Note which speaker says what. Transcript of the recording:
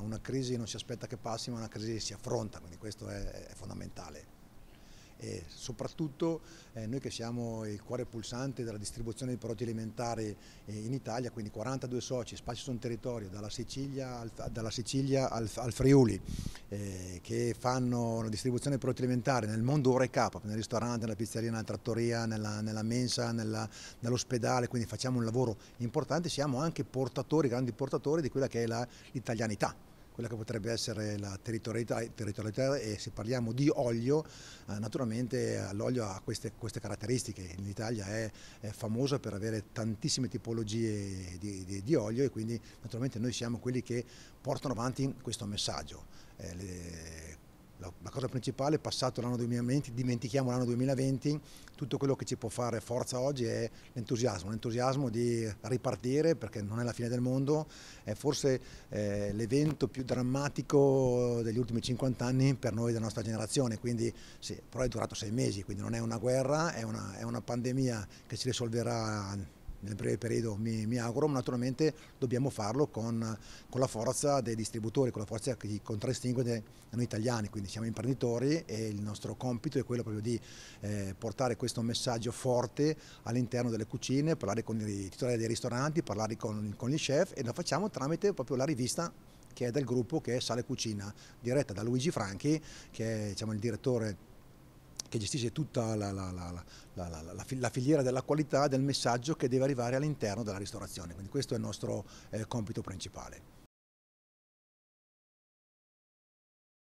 Speaker 1: Una crisi non si aspetta che passi, ma una crisi si affronta, quindi questo è, è fondamentale. E soprattutto eh, noi che siamo il cuore pulsante della distribuzione di prodotti alimentari eh, in Italia, quindi 42 soci sparsi su un territorio, dalla Sicilia al, dalla Sicilia al, al Friuli, eh, che fanno la distribuzione di prodotti alimentari nel mondo recap, nel ristorante, nella pizzeria, nella trattoria, nella, nella mensa, nell'ospedale, quindi facciamo un lavoro importante, siamo anche portatori, grandi portatori di quella che è l'italianità quella che potrebbe essere la territorialità, territorialità e se parliamo di olio, eh, naturalmente l'olio ha queste, queste caratteristiche, l'Italia è, è, famosa per avere tantissime tipologie di, di, di, olio e quindi naturalmente noi siamo quelli che portano avanti questo messaggio. Eh, le, la, la cosa principale è passato l'anno 2020, dimentichiamo l'anno 2020, tutto quello che ci può fare forza oggi è l'entusiasmo, l'entusiasmo di ripartire perché non è la fine del mondo, è forse eh, l'evento più drammatico degli ultimi 50 anni per noi della nostra generazione, quindi sì, però è durato sei mesi, quindi non è una guerra, è una, è una pandemia che si risolverà nel breve periodo mi, mi auguro, ma naturalmente dobbiamo farlo con, con, la forza dei distributori, con la forza che contraddistingue noi italiani, quindi siamo imprenditori e il nostro compito è quello proprio di eh, portare questo messaggio forte all'interno delle cucine, parlare con i titolari dei ristoranti, parlare con, con gli chef e lo facciamo tramite proprio la rivista che è del gruppo che è Sale Cucina, diretta da Luigi Franchi, che è diciamo, il direttore che gestisce tutta la, la, la, la, filiera della qualità del messaggio che deve arrivare all'interno della ristorazione. Quindi questo è il nostro eh, compito principale.